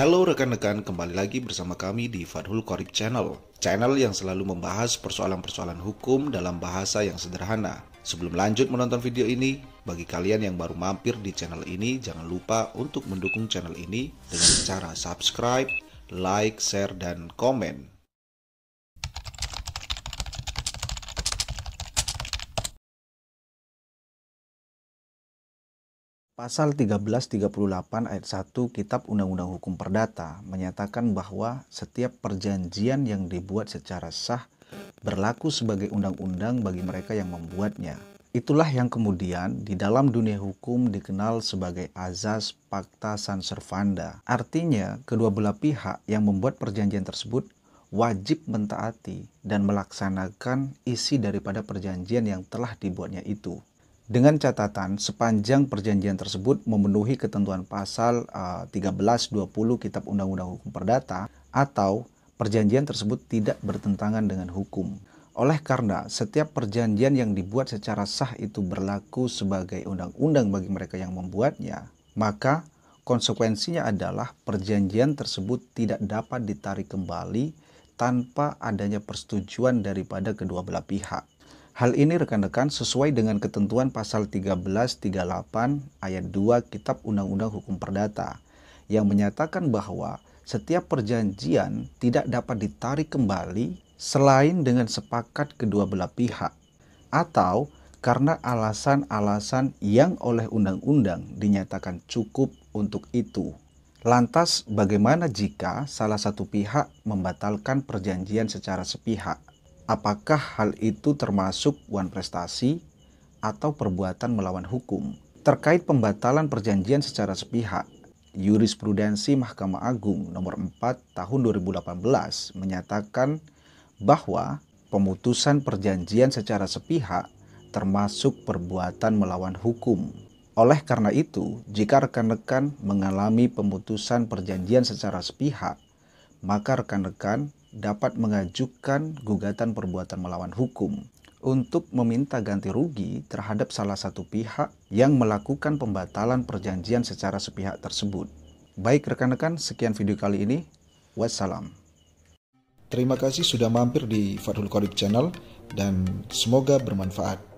Halo rekan-rekan, kembali lagi bersama kami di Fadhul Qorib Channel. Channel yang selalu membahas persoalan-persoalan hukum dalam bahasa yang sederhana. Sebelum lanjut menonton video ini, bagi kalian yang baru mampir di channel ini, jangan lupa untuk mendukung channel ini dengan cara subscribe, like, share, dan komen. Pasal 1338 ayat 1 Kitab Undang-Undang Hukum Perdata menyatakan bahwa setiap perjanjian yang dibuat secara sah berlaku sebagai undang-undang bagi mereka yang membuatnya. Itulah yang kemudian di dalam dunia hukum dikenal sebagai azas pacta servanda. Artinya, kedua belah pihak yang membuat perjanjian tersebut wajib mentaati dan melaksanakan isi daripada perjanjian yang telah dibuatnya itu dengan catatan sepanjang perjanjian tersebut memenuhi ketentuan pasal eh, uh, 1320 Kitab Undang-Undang Hukum Perdata atau perjanjian tersebut tidak bertentangan dengan hukum. Oleh karena setiap perjanjian yang dibuat secara sah itu berlaku sebagai undang-undang bagi mereka yang membuatnya, maka konsekuensinya adalah perjanjian tersebut tidak dapat ditarik kembali tanpa adanya persetujuan daripada kedua belah pihak. Hal ini rekan-rekan sesuai dengan ketentuan pasal 1338 ayat 2 Kitab Undang-Undang Hukum Perdata yang menyatakan bahwa setiap perjanjian tidak dapat ditarik kembali selain dengan sepakat kedua belah pihak atau karena alasan-alasan yang oleh undang-undang dinyatakan cukup untuk itu. Lantas, bagaimana jika salah satu pihak membatalkan perjanjian secara sepihak? apakah hal itu termasuk wan prestasi atau perbuatan melawan hukum. Terkait pembatalan perjanjian secara sepihak, jurisprudensi Mahkamah Agung nomor 4 tahun 2018 menyatakan bahwa pemutusan perjanjian secara sepihak termasuk perbuatan melawan hukum. Oleh karena itu, jika rekan-rekan mengalami pemutusan perjanjian secara sepihak, maka rekan-rekan dapat mengajukan gugatan perbuatan melawan hukum untuk meminta ganti rugi terhadap salah satu pihak yang melakukan pembatalan perjanjian secara sepihak tersebut. Baik rekan-rekan, sekian video kali ini. Wassalam. Terima kasih sudah mampir di Fadhul Qorib Channel dan semoga bermanfaat.